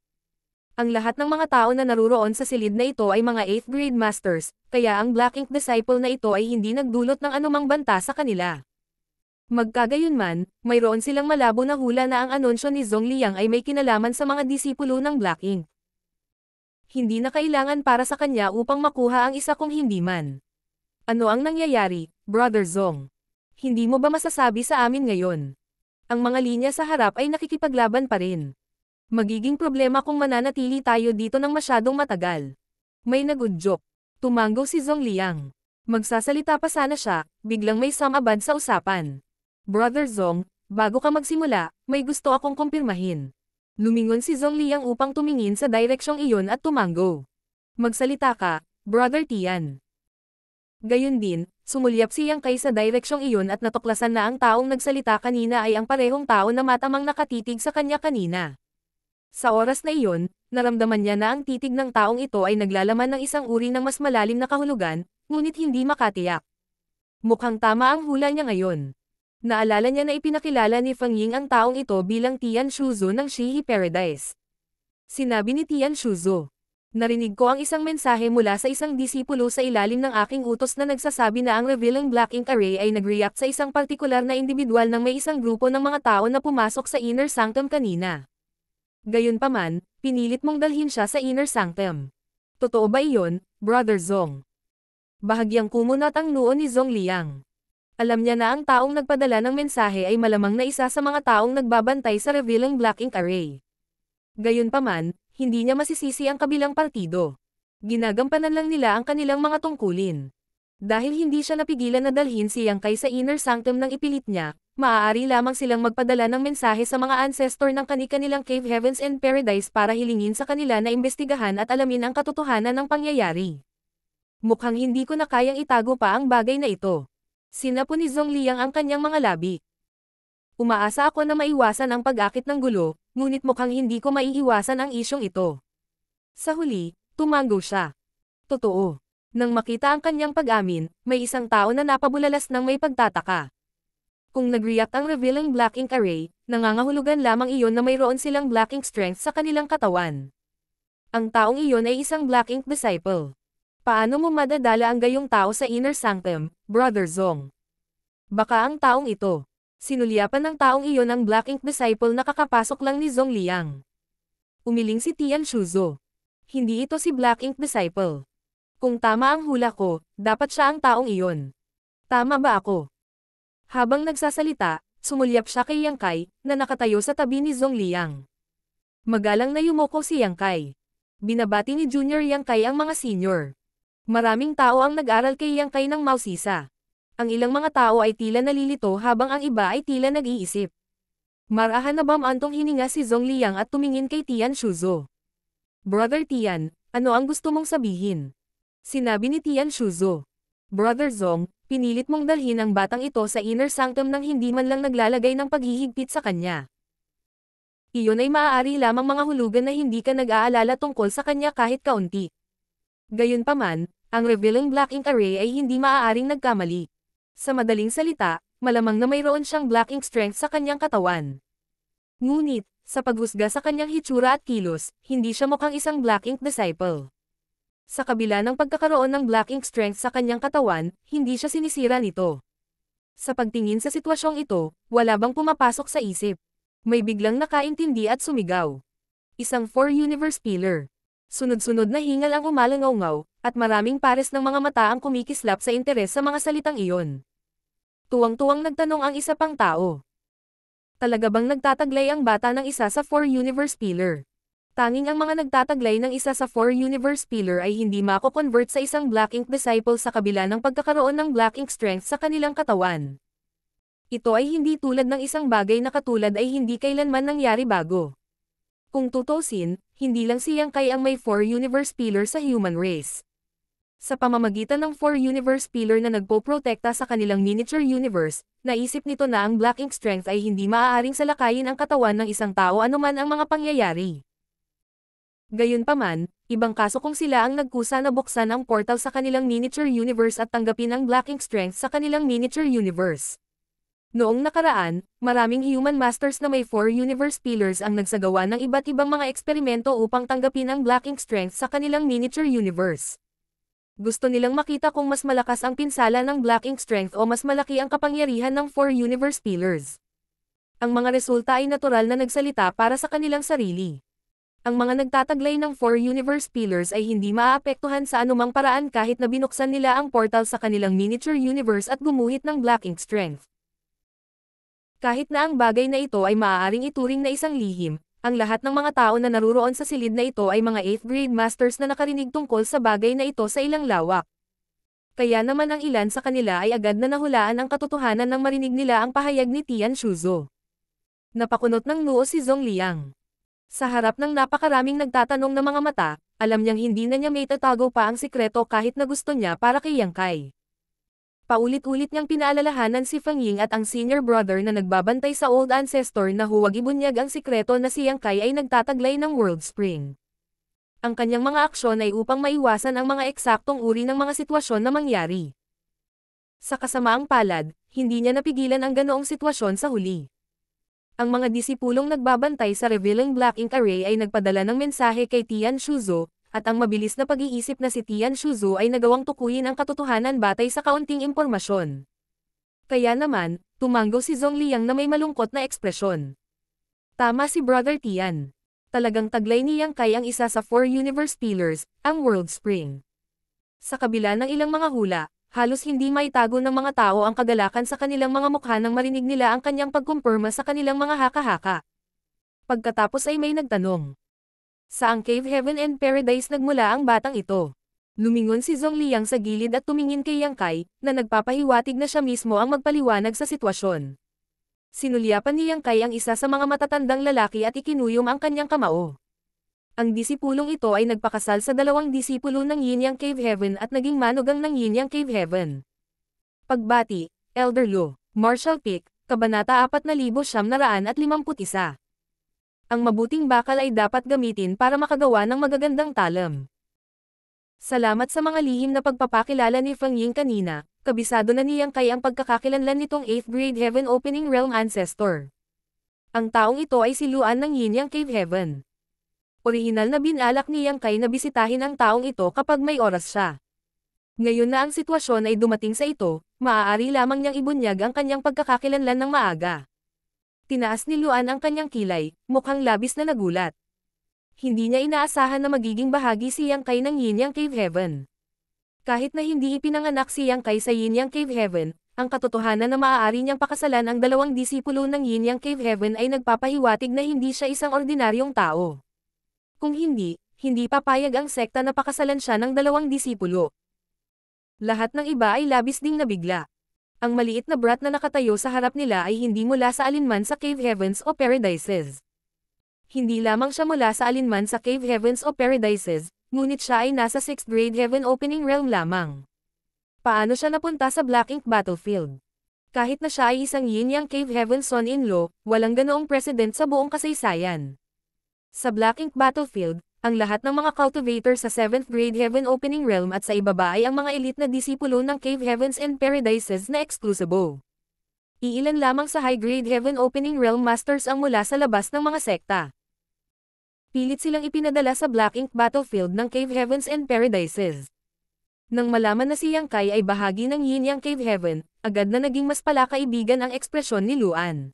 Ang lahat ng mga tao na naruroon sa silid na ito ay mga 8th grade masters, kaya ang Black Ink Disciple na ito ay hindi nagdulot ng anumang banta sa kanila. Magkagayunman, mayroon silang malabo na hula na ang anunsyo ni Zhong Liang ay may kinalaman sa mga disipulo ng Black Ink. Hindi na kailangan para sa kanya upang makuha ang isa kung hindi man. Ano ang nangyayari, Brother Zhong? Hindi mo ba masasabi sa amin ngayon? Ang mga linya sa harap ay nakikipaglaban pa rin. Magiging problema kung mananatili tayo dito ng masyadong matagal. May joke. Tumango si Zhong Liang. Magsasalita pa sana siya, biglang may samabad sa usapan. Brother Zong, bago ka magsimula, may gusto akong kumpirmahin. Lumingon si Zong Liang upang tumingin sa direksyong iyon at tumango. Magsalita ka, Brother Tian. Gayun din, sumulyap siyang kay sa direksyong iyon at natuklasan na ang taong nagsalita kanina ay ang parehong tao na matamang nakatitig sa kanya kanina. Sa oras na iyon, naramdaman niya na ang titig ng taong ito ay naglalaman ng isang uri ng mas malalim na kahulugan, ngunit hindi makatiyak. Mukhang tama ang hula niya ngayon naalala niya na ipinakilala ni Fang Ying ang taong ito bilang Tian Shuzo ng Shihi Paradise. Sinabi ni Tian Shuzo, Narinig ko ang isang mensahe mula sa isang disipulo sa ilalim ng aking utos na nagsasabi na ang revealing Black Ink Array ay nag-react sa isang partikular na individual ng may isang grupo ng mga tao na pumasok sa Inner Sanctum kanina. Gayunpaman, pinilit mong dalhin siya sa Inner Sanctum. Totoo ba iyon, Brother Zong? Bahagyang kumunot ang noo ni Zong Liang. Alam niya na ang taong nagpadala ng mensahe ay malamang na isa sa mga taong nagbabantay sa revealing Black Ink Array. Gayunpaman, hindi niya masisisi ang kabilang partido. Ginagampanan lang nila ang kanilang mga tungkulin. Dahil hindi siya napigilan na dalhin si Yang Kai sa inner sanctum ng ipilit niya, maaari lamang silang magpadala ng mensahe sa mga ancestor ng kani-kanilang Cave Heavens and Paradise para hilingin sa kanila na imbestigahan at alamin ang katotohanan ng pangyayari. Mukhang hindi ko na kayang itago pa ang bagay na ito. Sinapo ni Zhong Liang ang kanyang mga labi. Umaasa ako na maiwasan ang pag-akit ng gulo, ngunit mukhang hindi ko maiiwasan ang isyong ito. Sa huli, tumango siya. Totoo. Nang makita ang kanyang pag-amin, may isang tao na napabulalas ng may pagtataka. Kung nag-react ang revealing Black Ink Array, nangangahulugan lamang iyon na mayroon silang Black Ink Strength sa kanilang katawan. Ang taong iyon ay isang Black Ink Disciple. Paano mo madadala ang gayong tao sa inner sanctum, Brother Zong? Baka ang taong ito. Sinulyapan ng taong iyon ang Black Ink Disciple na kakapasok lang ni Zong Liang. Umiling si Tian Shuzo. Hindi ito si Black Ink Disciple. Kung tama ang hula ko, dapat siya ang taong iyon. Tama ba ako? Habang nagsasalita, sumulyap siya kay Yang Kai, na nakatayo sa tabi ni Zong Liang. Magalang na yumoko si Yang Kai. Binabati ni Junior Yang Kai ang mga senior. Maraming tao ang nag-aral kay Yang Kai ng Mausisa. Ang ilang mga tao ay tila nalilito habang ang iba ay tila nag-iisip. Marahan na antong hininga si Zong Liang at tumingin kay Tian Shuzo. Brother Tian, ano ang gusto mong sabihin? Sinabi ni Tian Shuzo. Brother Zong, pinilit mong dalhin ang batang ito sa inner sanctum nang hindi man lang naglalagay ng paghihigpit sa kanya. Iyon ay maaari lamang mga hulugan na hindi ka nag-aalala tungkol sa kanya kahit kaunti. Gayunpaman, ang Revelen Black Ink Array ay hindi maaaring nagkamali. Sa madaling salita, malamang na mayroon siyang Black Ink Strength sa kanyang katawan. Ngunit, sa paghusga sa kanyang hitsura at kilos, hindi siya mukhang isang Black Ink Disciple. Sa kabila ng pagkakaroon ng Black Ink Strength sa kanyang katawan, hindi siya sinisira nito. Sa pagtingin sa sitwasyong ito, wala bang pumapasok sa isip? May biglang nakaintindi at sumigaw. Isang four-universe pillar. Sunod-sunod na hingal ang umalangaw-ngaw, at maraming pares ng mga mata ang kumikislap sa interes sa mga salitang iyon. Tuwang-tuwang nagtanong ang isa pang tao. Talaga bang nagtataglay ang bata ng isa sa Four Universe Pillar? Tanging ang mga nagtataglay ng isa sa Four Universe Pillar ay hindi mako-convert sa isang Black Ink Disciple sa kabila ng pagkakaroon ng Black Ink Strength sa kanilang katawan. Ito ay hindi tulad ng isang bagay na katulad ay hindi kailanman nangyari bago. Kung tutusin, hindi lang siyang kay ang may Four Universe Pillar sa human race. Sa pamamagitan ng four universe pillar na nagpo-protekta sa kanilang miniature universe, naisip nito na ang Black Ink Strength ay hindi maaaring salakayin ang katawan ng isang tao anuman ang mga pangyayari. Gayunpaman, ibang kaso kung sila ang nagkusa na buksan ang portal sa kanilang miniature universe at tanggapin ang Black Ink Strength sa kanilang miniature universe. Noong nakaraan, maraming human masters na may four universe pillars ang nagsagawa ng iba't ibang mga eksperimento upang tanggapin ang Black Ink Strength sa kanilang miniature universe. Gusto nilang makita kung mas malakas ang pinsala ng Black Ink Strength o mas malaki ang kapangyarihan ng Four Universe Pillars. Ang mga resulta ay natural na nagsalita para sa kanilang sarili. Ang mga nagtataglay ng Four Universe Pillars ay hindi maaapektuhan sa anumang paraan kahit na binuksan nila ang portal sa kanilang miniature universe at gumuhit ng Black Ink Strength. Kahit na ang bagay na ito ay maaaring ituring na isang lihim, ang lahat ng mga tao na naruroon sa silid na ito ay mga 8th grade masters na nakarinig tungkol sa bagay na ito sa ilang lawak. Kaya naman ang ilan sa kanila ay agad na nahulaan ang katotohanan nang marinig nila ang pahayag ni Tian Shuzo. Napakunot ng noo si Zhong Liang. Sa harap ng napakaraming nagtatanong na mga mata, alam niyang hindi na niya may tatago pa ang sikreto kahit na gusto niya para kay Yang Kai. Paulit-ulit niyang pinaalalahanan si Fang Ying at ang senior brother na nagbabantay sa old ancestor na huwag ibunyag ang sikreto na si Yang Kai ay nagtataglay ng World Spring. Ang kanyang mga aksyon ay upang maiwasan ang mga eksaktong uri ng mga sitwasyon na mangyari. Sa kasamaang palad, hindi niya napigilan ang ganoong sitwasyon sa huli. Ang mga disipulong nagbabantay sa Revealing Black Ink Array ay nagpadala ng mensahe kay Tian Shuzo, at ang mabilis na pag-iisip na si Tian Shuzu ay nagawang tukuyin ang katotohanan batay sa kaunting impormasyon. Kaya naman, tumango si Zhong Liang na may malungkot na ekspresyon. Tama si Brother Tian. Talagang taglay ni Yang Kai ang isa sa four universe pillars, ang World Spring. Sa kabila ng ilang mga hula, halos hindi maitago ng mga tao ang kagalakan sa kanilang mga mukha nang marinig nila ang kanyang pagkumpirma sa kanilang mga haka-haka. Pagkatapos ay may nagtanong, sa ang Cave Heaven and Paradise nagmula ang batang ito. Lumingon si Zongliang sa gilid at tumingin kay Yang Kai, na nagpapahiwatig na siya mismo ang magpaliwanag sa sitwasyon. Sinulyapan ni Yang Kai ang isa sa mga matatandang lalaki at ikinuyom ang kanyang kamao. Ang disipulong ito ay nagpakasal sa dalawang disipulo ng Yin Yang Cave Heaven at naging manugang ng Yin Yang Cave Heaven. Pagbati, Elder Lu, Marshall Peak, Kabanata 4951 ang mabuting bakal ay dapat gamitin para makagawa ng magagandang talam. Salamat sa mga lihim na pagpapakilala ni Feng Ying kanina, kabisado na niyang kay ang pagkakakilanlan nitong 8th grade Heaven Opening Realm Ancestor. Ang taong ito ay siluan ng Yin Yang Cave Heaven. Orihinal na binalak ni Yang Kai na bisitahin ang taong ito kapag may oras siya. Ngayon na ang sitwasyon ay dumating sa ito, maaari lamang niyang ibunyag ang kanyang pagkakakilanlan ng maaga. Tinaas ni Luan ang kanyang kilay, mukhang labis na nagulat. Hindi niya inaasahan na magiging bahagi si Yang Kai ng Yin Yang Cave Heaven. Kahit na hindi ipinanganak si Yang Kai sa Yin Yang Cave Heaven, ang katotohanan na maaari niyang pakasalan ang dalawang disipulo ng Yin Yang Cave Heaven ay nagpapahiwatig na hindi siya isang ordinaryong tao. Kung hindi, hindi papayag ang sekta na pakasalan siya ng dalawang disipulo. Lahat ng iba ay labis ding nabigla ang maliit na brat na nakatayo sa harap nila ay hindi mula sa alinman sa Cave Heavens o Paradises. Hindi lamang siya mula sa alinman sa Cave Heavens o Paradises, ngunit siya ay nasa 6th grade Heaven Opening Realm lamang. Paano siya napunta sa Black Ink Battlefield? Kahit na siya ay isang yin-yang Cave Heaven Son in Law, walang ganoong president sa buong kasaysayan. Sa Black Ink Battlefield, ang lahat ng mga cultivator sa 7th grade Heaven Opening Realm at sa ibaba ay ang mga elite na disipulo ng Cave Heavens and Paradises na eksklusibo. Iilan lamang sa High Grade Heaven Opening Realm Masters ang mula sa labas ng mga sekta. Pilit silang ipinadala sa Black Ink Battlefield ng Cave Heavens and Paradises. Nang malaman na si Yang Kai ay bahagi ng Yin Yang Cave Heaven, agad na naging mas palakaibigan ang ekspresyon ni Luan.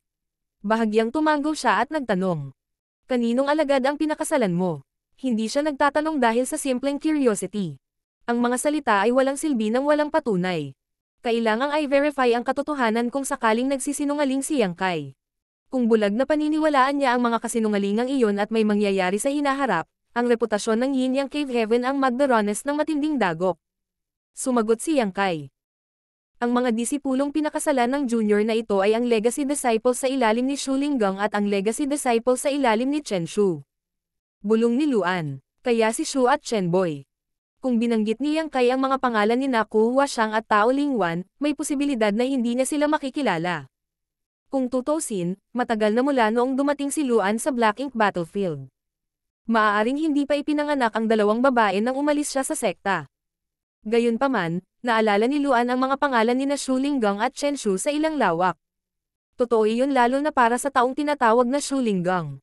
Bahagyang tumango siya at nagtanong. Kaninong alagad ang pinakasalan mo? hindi siya nagtatanong dahil sa simpleng curiosity. Ang mga salita ay walang silbi ng walang patunay. Kailangang ay verify ang katotohanan kung sakaling nagsisinungaling si Yang Kai. Kung bulag na paniniwalaan niya ang mga kasinungalingang iyon at may mangyayari sa hinaharap, ang reputasyon ng Yin Yang Cave Heaven ang Magdarones ng matinding dagok. Sumagot si Yang Kai. Ang mga disipulong pinakasalan ng junior na ito ay ang legacy disciple sa ilalim ni Shuling Gang at ang legacy disciple sa ilalim ni Chen Shu bulong ni Luan. Kaya si Shu at Chenboy. Kung binanggit niyang kay ang mga pangalan ni Naku Hua at Tao Lingwan, may posibilidad na hindi niya sila makikilala. Kung tutusin, matagal na mula noong dumating si Luan sa Black Ink Battlefield. Maaaring hindi pa ipinanganak ang dalawang babae nang umalis siya sa sekta. Gayunpaman, naalala ni Luan ang mga pangalan ni na Shu Linggang at Chen Shu sa ilang lawak. Totoo iyon lalo na para sa taong tinatawag na Shu Linggang.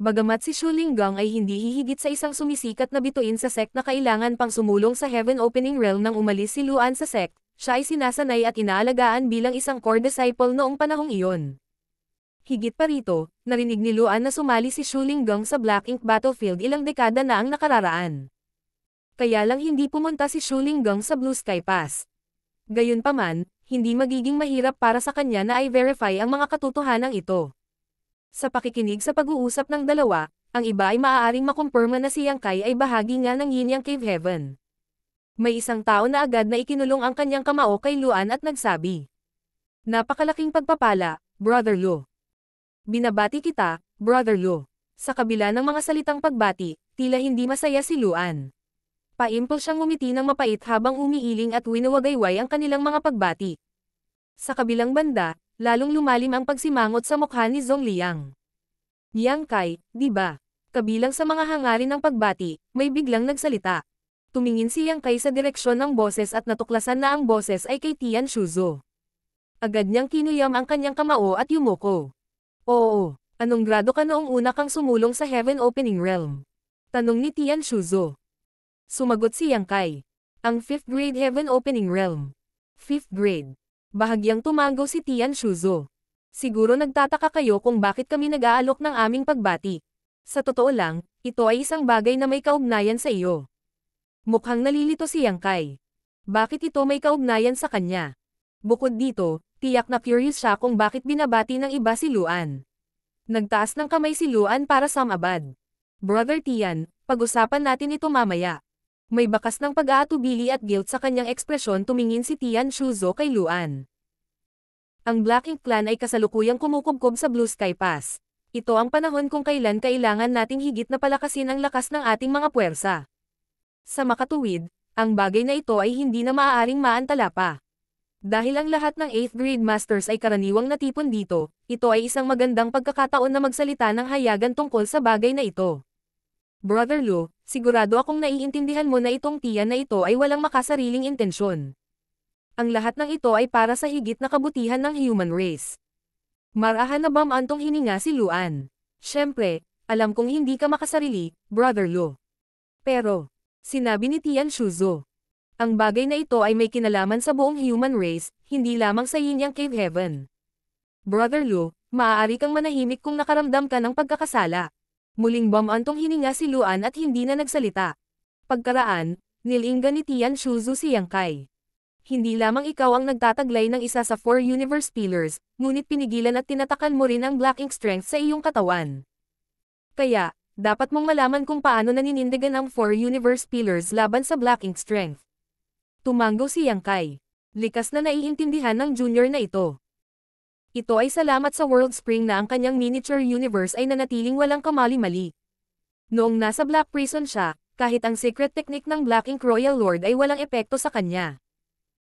Bagamat si Shulingang ay hindi hihigit sa isang sumisikat na bituin sa sect na kailangan pang sumulong sa Heaven Opening Realm nang umalis si Luan sa sect, siya ay sinasanay at inaalagaan bilang isang core disciple noong panahong iyon. Higit pa rito, narinig ni Luan na sumali si Shulingang sa Black Ink Battlefield ilang dekada na ang nakararaan. Kaya lang hindi pumunta si Shulingang sa Blue Sky Pass. Gayunpaman, hindi magiging mahirap para sa kanya na i-verify ang mga katotohanan ito. Sa pakikinig sa pag-uusap ng dalawa, ang iba ay maaaring makumpirma na si Yang Kai ay bahagi nga ng Yin Yang Cave Heaven. May isang tao na agad na ikinulong ang kanyang kamao kay Luan at nagsabi. Napakalaking pagpapala, Brother Lu. Binabati kita, Brother Lu. Sa kabila ng mga salitang pagbati, tila hindi masaya si Luan. Paimpol siyang umiti ng mapait habang umiiling at winawagayway ang kanilang mga pagbati. Sa kabilang banda, lalong lumalim ang pagsimangot sa mukha ni Zhong Liang. Yang Kai, di ba? Kabilang sa mga hangarin ng pagbati, may biglang nagsalita. Tumingin si Yang Kai sa direksyon ng boses at natuklasan na ang boses ay kay Tian Shuzo. Agad niyang kinuyam ang kanyang kamao at yumuko. Oo, anong grado ka noong una kang sumulong sa Heaven Opening Realm? Tanong ni Tian Shuzo. Sumagot si Yang Kai. Ang 5th grade Heaven Opening Realm. 5th grade. Bahagyang tumango si Tian Shuzo. Siguro nagtataka kayo kung bakit kami nag-aalok ng aming pagbati. Sa totoo lang, ito ay isang bagay na may kaugnayan sa iyo. Mukhang nalilito si Yang Kai. Bakit ito may kaugnayan sa kanya? Bukod dito, tiyak na curious siya kung bakit binabati ng iba si Luan. Nagtaas ng kamay si Luan para sa mabad. Brother Tian, pag-usapan natin ito mamaya. May bakas ng pag-aatubili at guilt sa kanyang ekspresyon tumingin si Tian Shuzo kay Luan. Ang Black Ink Clan ay kasalukuyang kumukubkob sa Blue Sky Pass. Ito ang panahon kung kailan kailangan nating higit na palakasin ang lakas ng ating mga puwersa. Sa makatuwid, ang bagay na ito ay hindi na maaaring maantala pa. Dahil ang lahat ng 8th grade masters ay karaniwang natipon dito, ito ay isang magandang pagkakataon na magsalita ng hayagan tungkol sa bagay na ito. Brother Lu, Sigurado akong naiintindihan mo na itong tiya na ito ay walang makasariling intensyon. Ang lahat ng ito ay para sa higit na kabutihan ng human race. Marahan na bam antong hininga si Luan. Siyempre, alam kong hindi ka makasarili, brother Lu. Pero, sinabi ni Tian Shuzo. Ang bagay na ito ay may kinalaman sa buong human race, hindi lamang sa Yinyang Cave Heaven. Brother Lu, maaari kang manahimik kung nakaramdam ka ng pagkakasala. Muling bamantong hininga si Luan at hindi na nagsalita. Pagkaraan, nilinggan ni Tian Shuzu si Yang Kai. Hindi lamang ikaw ang nagtataglay ng isa sa four universe pillars, ngunit pinigilan at tinatakan mo rin ang black ink strength sa iyong katawan. Kaya, dapat mong malaman kung paano naninindigan ang four universe pillars laban sa black ink strength. Tumango si Yang Kai. Likas na naiintindihan ng junior na ito. Ito ay salamat sa World Spring na ang kanyang miniature universe ay nanatiling walang kamali-mali. Noong nasa Black Prison siya, kahit ang secret technique ng Black Ink Royal Lord ay walang epekto sa kanya.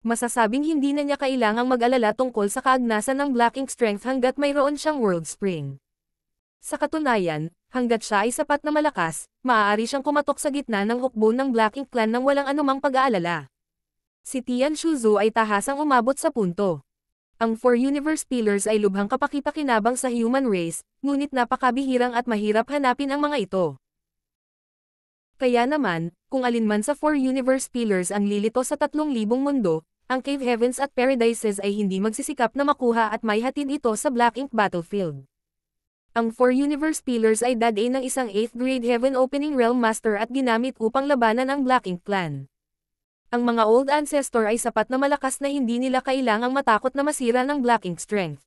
Masasabing hindi na niya kailangang mag-alala tungkol sa kaagnasan ng Black Ink Strength hanggat mayroon siyang World Spring. Sa katunayan, hanggat siya ay sapat na malakas, maaari siyang kumatok sa gitna ng hukbo ng Black Ink Clan nang walang anumang pag-aalala. Si Tian Shuzu ay tahasang umabot sa punto. Ang Four Universe Pillars ay lubhang kapakipakinabang sa human race, ngunit napakabihirang at mahirap hanapin ang mga ito. Kaya naman, kung alinman sa Four Universe Pillars ang lilito sa tatlong libong mundo, ang Cave Heavens at Paradises ay hindi magsisikap na makuha at may hatid ito sa Black Ink Battlefield. Ang Four Universe Pillars ay daday ng isang 8th grade Heaven Opening Realm Master at ginamit upang labanan ang Black Ink Clan ang mga old ancestor ay sapat na malakas na hindi nila kailangang matakot na masira ng Black Ink Strength.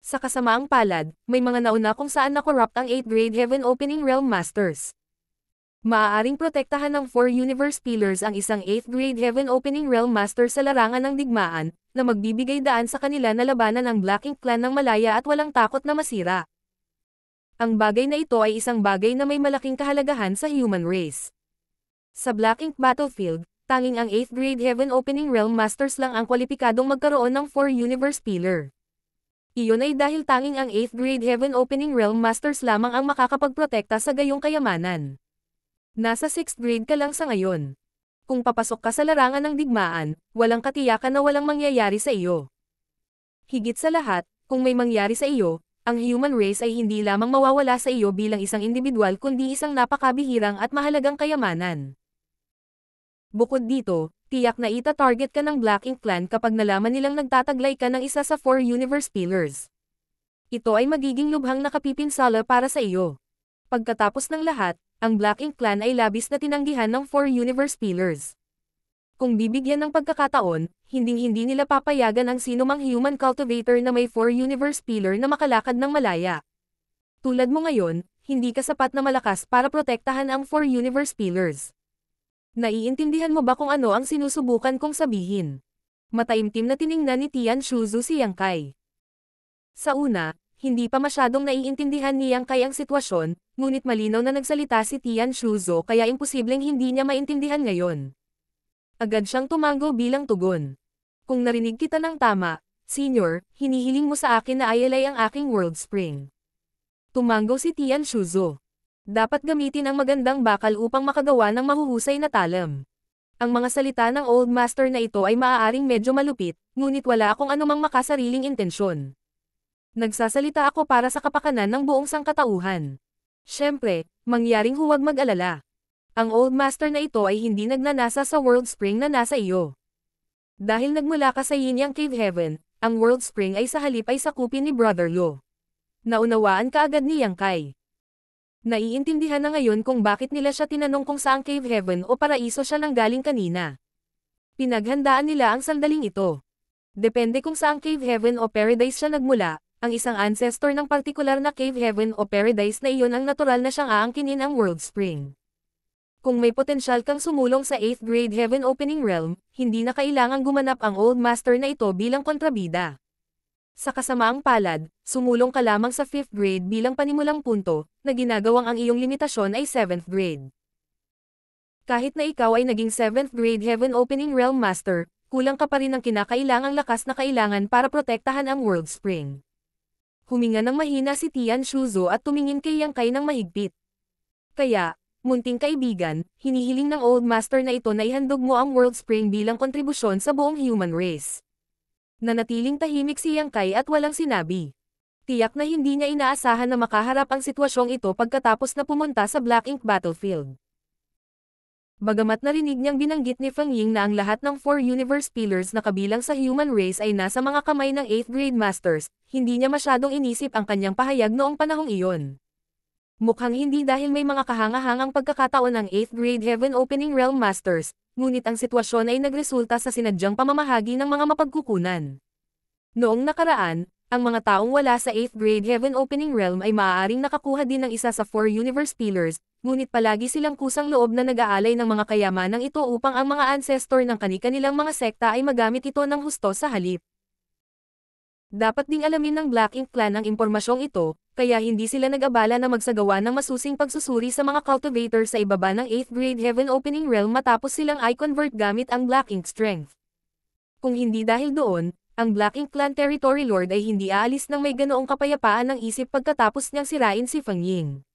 Sa kasamaang palad, may mga nauna kung saan na corrupt ang 8th grade Heaven Opening Realm Masters. Maaaring protektahan ng 4 Universe Pillars ang isang 8th grade Heaven Opening Realm Master sa larangan ng digmaan, na magbibigay daan sa kanila na labanan ang Black Ink Clan ng malaya at walang takot na masira. Ang bagay na ito ay isang bagay na may malaking kahalagahan sa human race. Sa Black Ink Battlefield, tanging ang 8th grade Heaven Opening Realm Masters lang ang kwalipikadong magkaroon ng 4 Universe Pillar. Iyon ay dahil tanging ang 8th grade Heaven Opening Realm Masters lamang ang makakapagprotekta sa gayong kayamanan. Nasa 6th grade ka lang sa ngayon. Kung papasok ka sa larangan ng digmaan, walang katiyakan na walang mangyayari sa iyo. Higit sa lahat, kung may mangyari sa iyo, ang human race ay hindi lamang mawawala sa iyo bilang isang individual kundi isang napakabihirang at mahalagang kayamanan. Bukod dito, tiyak na ita-target ka ng Black Ink Clan kapag nalaman nilang nagtataglay ka ng isa sa four universe pillars. Ito ay magiging lubhang nakapipinsala para sa iyo. Pagkatapos ng lahat, ang Black Ink Clan ay labis na tinanggihan ng four universe pillars. Kung bibigyan ng pagkakataon, hinding-hindi nila papayagan ang sinumang human cultivator na may four universe pillar na makalakad ng malaya. Tulad mo ngayon, hindi ka sapat na malakas para protektahan ang four universe pillars. Naiintindihan mo ba kung ano ang sinusubukan kong sabihin? Mataimtim na tiningnan ni Tian Shuzu si Yang Kai. Sa una, hindi pa masyadong naiintindihan ni Yang Kai ang sitwasyon, ngunit malinaw na nagsalita si Tian Shuzo kaya imposibleng hindi niya maintindihan ngayon. Agad siyang tumango bilang tugon. Kung narinig kita ng tama, Senior, hinihiling mo sa akin na ayalay ang aking World Spring. Tumango si Tian Shuzo dapat gamitin ang magandang bakal upang makagawa ng mahuhusay na talam. Ang mga salita ng Old Master na ito ay maaaring medyo malupit, ngunit wala akong anumang makasariling intensyon. Nagsasalita ako para sa kapakanan ng buong sangkatauhan. Siyempre, mangyaring huwag mag-alala. Ang Old Master na ito ay hindi nagnanasa sa World Spring na nasa iyo. Dahil nagmula ka sa Yinyang Cave Heaven, ang World Spring ay sa halip ay sakupin ni Brother Lo. Naunawaan ka agad ni Yang Kai. Naiintindihan na ngayon kung bakit nila siya tinanong kung saang cave heaven o paraiso siya nang galing kanina. Pinaghandaan nila ang sandaling ito. Depende kung saang cave heaven o paradise siya nagmula, ang isang ancestor ng partikular na cave heaven o paradise na iyon ang natural na siyang aangkinin ang world spring. Kung may potensyal kang sumulong sa 8th grade heaven opening realm, hindi na kailangang gumanap ang old master na ito bilang kontrabida. Sa kasamaang palad, sumulong ka lamang sa 5th grade bilang panimulang punto, na ginagawang ang iyong limitasyon ay 7th grade. Kahit na ikaw ay naging 7th grade Heaven Opening Realm Master, kulang ka pa rin ng kinakailangang lakas na kailangan para protektahan ang World Spring. Huminga ng mahina si Tian Shuzo at tumingin kay Yang Kai ng mahigpit. Kaya, munting kaibigan, hinihiling ng Old Master na ito na ihandog mo ang World Spring bilang kontribusyon sa buong human race. Nanatiling tahimik si Yang Kai at walang sinabi. Tiyak na hindi niya inaasahan na makaharap ang sitwasyong ito pagkatapos na pumunta sa Black Ink Battlefield. Bagamat narinig niyang binanggit ni Feng Ying na ang lahat ng four universe pillars na kabilang sa human race ay nasa mga kamay ng 8th grade masters, hindi niya masyadong inisip ang kanyang pahayag noong panahong iyon. Mukhang hindi dahil may mga kahangahangang pagkakataon ng 8th grade Heaven Opening Realm Masters, ngunit ang sitwasyon ay nagresulta sa sinadyang pamamahagi ng mga mapagkukunan. Noong nakaraan, ang mga taong wala sa 8th grade Heaven Opening Realm ay maaaring nakakuha din ng isa sa 4 universe pillars, ngunit palagi silang kusang loob na nag-aalay ng mga kayamanang ito upang ang mga ancestor ng kanikanilang mga sekta ay magamit ito ng husto sa halip. Dapat ding alamin ng Black Ink Clan ang impormasyong ito, kaya hindi sila nag-abala na magsagawa ng masusing pagsusuri sa mga cultivator sa ibaba ng 8th grade Heaven Opening Realm matapos silang i-convert gamit ang Black Ink Strength. Kung hindi dahil doon, ang Black Ink Clan Territory Lord ay hindi aalis ng may ganoong kapayapaan ng isip pagkatapos niyang sirain si Feng Ying.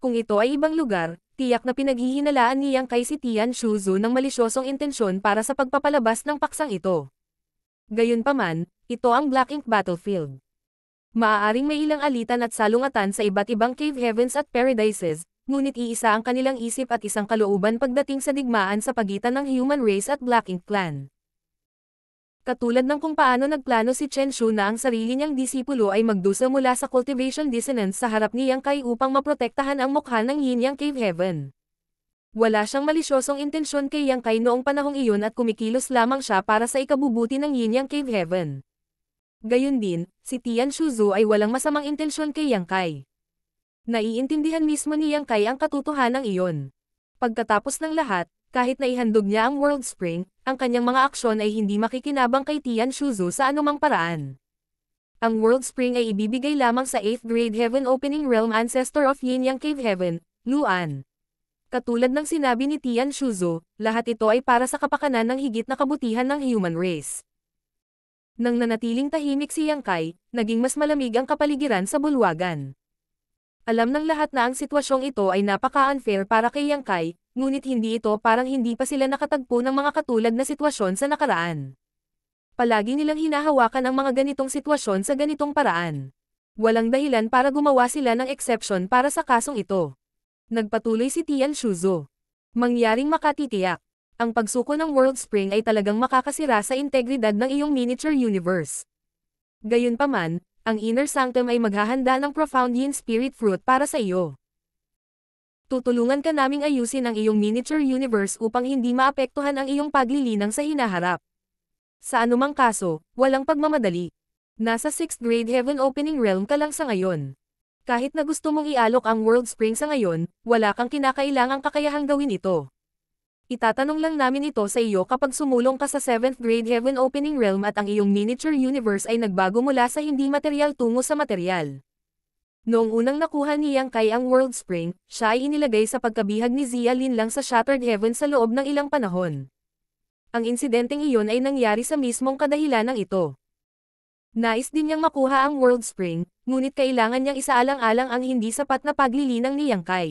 Kung ito ay ibang lugar, tiyak na pinaghihinalaan niyang kay si Tian Shuzu ng malisyosong intensyon para sa pagpapalabas ng paksang ito. Gayunpaman, ito ang Black Ink Battlefield. Maaaring may ilang alitan at salungatan sa iba't ibang cave heavens at paradises, ngunit iisa ang kanilang isip at isang kalooban pagdating sa digmaan sa pagitan ng human race at Black Ink Clan. Katulad ng kung paano nagplano si Chen Shu na ang sarili niyang disipulo ay magdusa mula sa cultivation dissonance sa harap ni Yang Kai upang maprotektahan ang mukha ng Yin Yang Cave Heaven. Wala siyang malisyosong intensyon kay Yang Kai noong panahong iyon at kumikilos lamang siya para sa ikabubuti ng Yin Yang Cave Heaven. Gayon din, si Tian Shuzu ay walang masamang intensyon kay Yang Kai. Naiintindihan mismo ni Yang Kai ang katotohanan iyon. Pagkatapos ng lahat, kahit na ihandog niya ang World Spring, ang kanyang mga aksyon ay hindi makikinabang kay Tian Shuzu sa anumang paraan. Ang World Spring ay ibibigay lamang sa 8th grade Heaven Opening Realm Ancestor of Yin Yang Cave Heaven, Luan. Katulad ng sinabi ni Tian Shuzu, lahat ito ay para sa kapakanan ng higit na kabutihan ng human race. Nang nanatiling tahimik si Yang Kai, naging mas malamig ang kapaligiran sa bulwagan. Alam ng lahat na ang sitwasyong ito ay napaka-unfair para kay Yang Kai, ngunit hindi ito parang hindi pa sila nakatagpo ng mga katulad na sitwasyon sa nakaraan. Palagi nilang hinahawakan ang mga ganitong sitwasyon sa ganitong paraan. Walang dahilan para gumawa sila ng exception para sa kasong ito. Nagpatuloy si Tian Shuzo. Mangyaring makatitiyak ang pagsuko ng World Spring ay talagang makakasira sa integridad ng iyong miniature universe. Gayunpaman, ang Inner Sanctum ay maghahanda ng Profound Yin Spirit Fruit para sa iyo. Tutulungan ka naming ayusin ang iyong miniature universe upang hindi maapektuhan ang iyong paglilinang sa hinaharap. Sa anumang kaso, walang pagmamadali. Nasa 6th grade Heaven Opening Realm ka lang sa ngayon. Kahit na gusto mong ialok ang World Spring sa ngayon, wala kang kinakailangang kakayahang gawin ito. Itatanong lang namin ito sa iyo kapag sumulong ka sa 7th grade Heaven Opening Realm at ang iyong miniature universe ay nagbago mula sa hindi material tungo sa material. Noong unang nakuha ni Yang Kai ang World Spring, siya ay inilagay sa pagkabihag ni Zia Lin lang sa Shattered Heaven sa loob ng ilang panahon. Ang insidenteng iyon ay nangyari sa mismong kadahilan ng ito. Nais din niyang makuha ang World Spring, ngunit kailangan niyang isaalang-alang ang hindi sapat na paglilinang ni Yang Kai.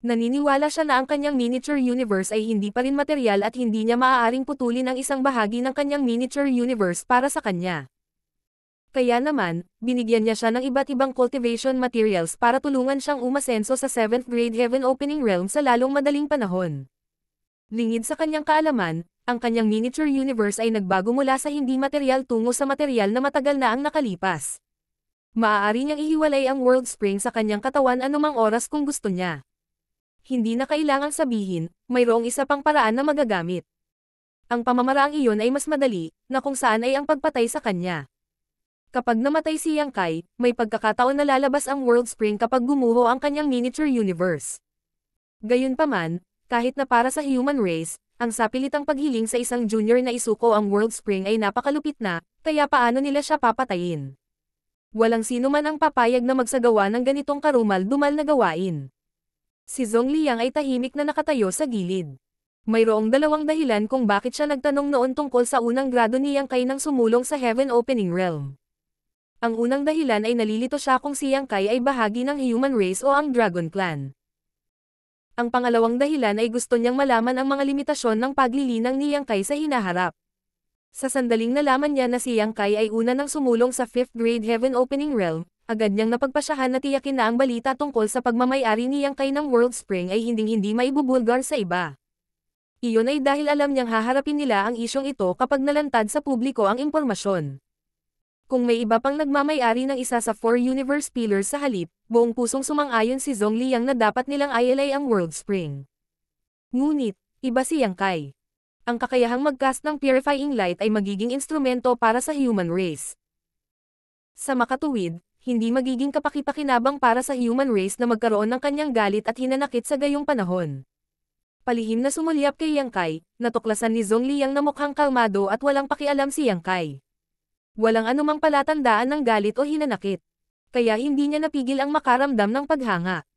Naniniwala siya na ang kanyang miniature universe ay hindi pa rin material at hindi niya maaaring putulin ang isang bahagi ng kanyang miniature universe para sa kanya. Kaya naman, binigyan niya siya ng iba't ibang cultivation materials para tulungan siyang umasenso sa 7th grade Heaven Opening Realm sa lalong madaling panahon. Lingid sa kanyang kaalaman, ang kanyang miniature universe ay nagbago mula sa hindi material tungo sa material na matagal na ang nakalipas. Maaari niyang ihiwalay ang World Spring sa kanyang katawan anumang oras kung gusto niya. Hindi na kailangang sabihin, mayroong isa pang paraan na magagamit. Ang pamamaraang iyon ay mas madali, na kung saan ay ang pagpatay sa kanya. Kapag namatay si Yang Kai, may pagkakataon na lalabas ang World Spring kapag gumuho ang kanyang miniature universe. Gayunpaman, kahit na para sa human race, ang sapilitang paghiling sa isang junior na isuko ang World Spring ay napakalupit na, kaya paano nila siya papatayin? Walang sino man ang papayag na magsagawa ng ganitong karumal-dumal na gawain. Si Zhong Liang ay tahimik na nakatayo sa gilid. Mayroong dalawang dahilan kung bakit siya nagtanong noon tungkol sa unang grado ni Yang Kai nang sumulong sa Heaven Opening Realm. Ang unang dahilan ay nalilito siya kung si Yang Kai ay bahagi ng human race o ang Dragon Clan. Ang pangalawang dahilan ay gusto niyang malaman ang mga limitasyon ng paglilinang ni Yang Kai sa hinaharap. Sa sandaling nalaman niya na si Yang Kai ay una nang sumulong sa 5th grade Heaven Opening Realm, agad niyang napagpasyahan na tiyakin na ang balita tungkol sa pagmamayari niyang kay ng World Spring ay hinding-hindi maibubulgar sa iba. Iyon ay dahil alam niyang haharapin nila ang isyong ito kapag nalantad sa publiko ang impormasyon. Kung may iba pang nagmamayari ng isa sa four universe pillars sa halip, buong pusong sumang-ayon si Zhong Liang na dapat nilang ILA ang World Spring. Ngunit, iba si Yang Kai. Ang kakayahang mag-cast ng purifying light ay magiging instrumento para sa human race. Sa makatuwid, hindi magiging kapakipakinabang para sa human race na magkaroon ng kanyang galit at hinanakit sa gayong panahon. Palihim na sumulyap kay Yang Kai, natuklasan ni Zhong Liang na mukhang kalmado at walang pakialam si Yang Kai. Walang anumang palatandaan ng galit o hinanakit. Kaya hindi niya napigil ang makaramdam ng paghanga.